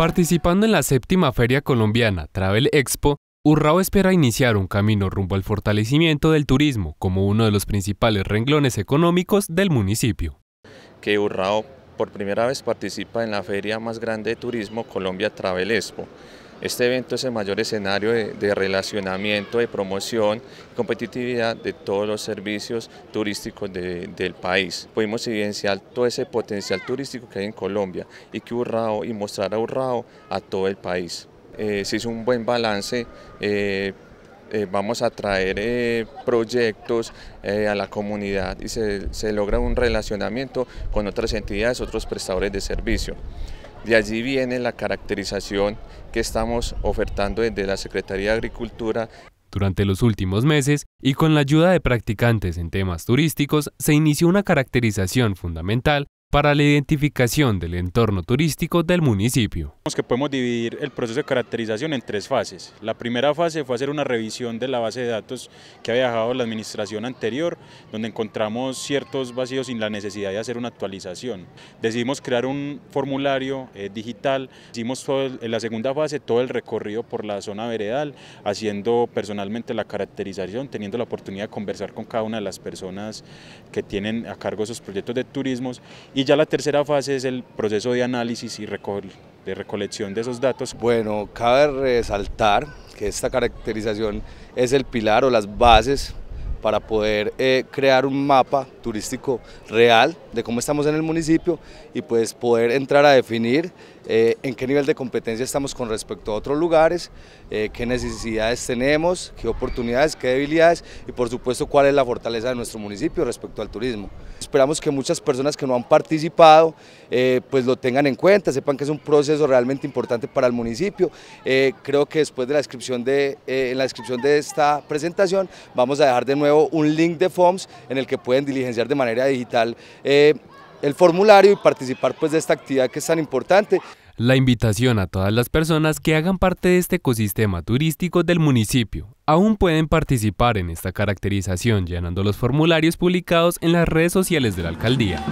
Participando en la séptima Feria Colombiana Travel Expo, Urrao espera iniciar un camino rumbo al fortalecimiento del turismo como uno de los principales renglones económicos del municipio. Que Urrao por primera vez participa en la feria más grande de turismo Colombia Travel Expo. Este evento es el mayor escenario de, relacionamiento, de promoción, competitividad de todos los servicios turísticos del país. Pudimos evidenciar todo ese potencial turístico que hay en Colombia y que Urrao y mostrar a a todo el país. Si eh, se hizo un buen balance. Eh, eh, vamos a traer proyectos a la comunidad y se, logra un relacionamiento con otras entidades, otros prestadores de servicio. De allí viene la caracterización que estamos ofertando desde la Secretaría de Agricultura. Durante los últimos meses, y con la ayuda de practicantes en temas turísticos, se inició una caracterización fundamental para la identificación del entorno turístico del municipio. Que podemos dividir el proceso de caracterización en tres fases. La primera fase fue hacer una revisión de la base de datos que había dejado la administración anterior, donde encontramos ciertos vacíos sin la necesidad de hacer una actualización. Decidimos crear un formulario eh, digital, hicimos en la segunda fase todo el recorrido por la zona veredal, haciendo personalmente la caracterización, teniendo la oportunidad de conversar con cada una de las personas que tienen a cargo esos proyectos de turismo. Y ya la tercera fase es el proceso de análisis y de recolección de esos datos. Bueno, cabe resaltar que esta caracterización es el pilar o las bases para poder eh, crear un mapa turístico real de cómo estamos en el municipio y pues poder entrar a definir eh, en qué nivel de competencia estamos con respecto a otros lugares, eh, qué necesidades tenemos, qué oportunidades, qué debilidades y por supuesto cuál es la fortaleza de nuestro municipio respecto al turismo. Esperamos que muchas personas que no han participado pues lo tengan en cuenta, sepan que es un proceso realmente importante para el municipio. creo que después de la descripción de, en la descripción de esta presentación vamos a dejar de nuevo un link de FOMS en el que pueden diligenciar de manera digital eh, el formulario y participar pues, de esta actividad que es tan importante. La invitación a todas las personas que hagan parte de este ecosistema turístico del municipio aún pueden participar en esta caracterización llenando los formularios publicados en las redes sociales de la alcaldía.